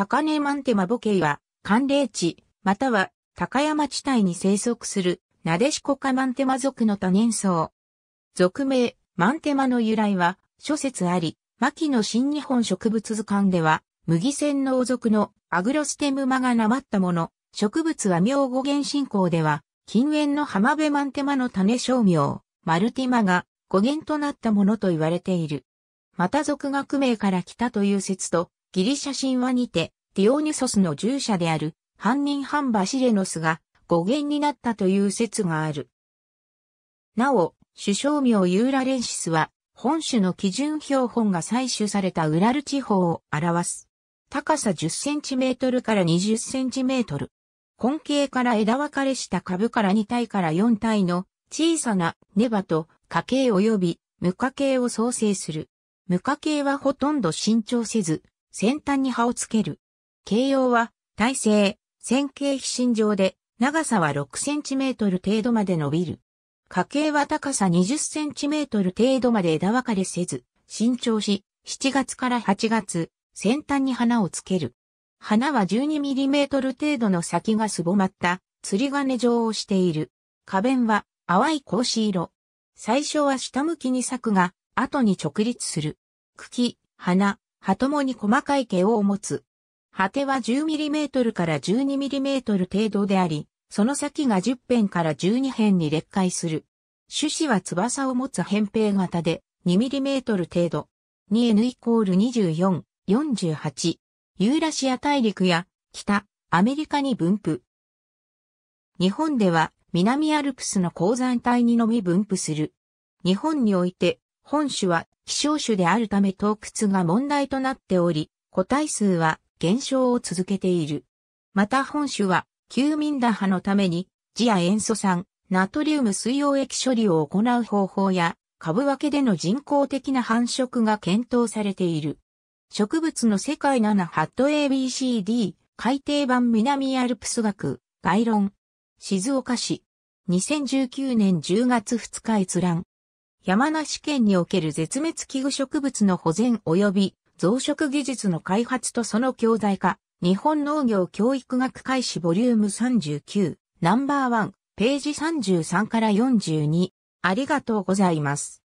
高根マンテマボケイは、寒冷地、または高山地帯に生息する、なでしこかマンテマ族の多年草。俗名、マンテマの由来は、諸説あり、牧野新日本植物図鑑では、麦線農族のアグロステムマがなまったもの、植物は妙語原信仰では、近縁の浜辺マンテマの種商名、マルティマが語源となったものと言われている。また俗学名から来たという説と、ギリシャ神話にて、ディオニュソスの従者である、犯人ンバシレノスが語源になったという説がある。なお、首相名ユーラレンシスは、本種の基準標本が採取されたウラル地方を表す。高さ10センチメートルから20センチメートル。根茎から枝分かれした株から2体から4体の小さなネバと花茎及び無花茎を創生する。無花茎はほとんど伸長せず、先端に葉をつける。形容は、体勢、線形非心状で、長さは6センチメートル程度まで伸びる。家計は高さ20センチメートル程度まで枝分かれせず、伸長し、7月から8月、先端に花をつける。花は12ミリメートル程度の先がすぼまった、釣り金状をしている。花弁は淡い格子色。最初は下向きに咲くが、後に直立する。茎、花、葉ともに細かい毛を持つ。果ては 10mm から 12mm 程度であり、その先が10辺から12辺に裂解する。種子は翼を持つ扁平型で 2mm 程度。2n イコール24、48。ユーラシア大陸や北、アメリカに分布。日本では南アルプスの鉱山帯にのみ分布する。日本において本種は希少種であるため洞窟が問題となっており、個体数は減少を続けている。また本種は、休眠打破のために、ジア塩素酸、ナトリウム水溶液処理を行う方法や、株分けでの人工的な繁殖が検討されている。植物の世界7ハット ABCD 海底版南アルプス学概論静岡市2019年10月2日閲覧山梨県における絶滅危惧植物の保全及び増殖技術の開発とその教材化、日本農業教育学開始ボリューム39、ナンバーワン、ページ33から42。ありがとうございます。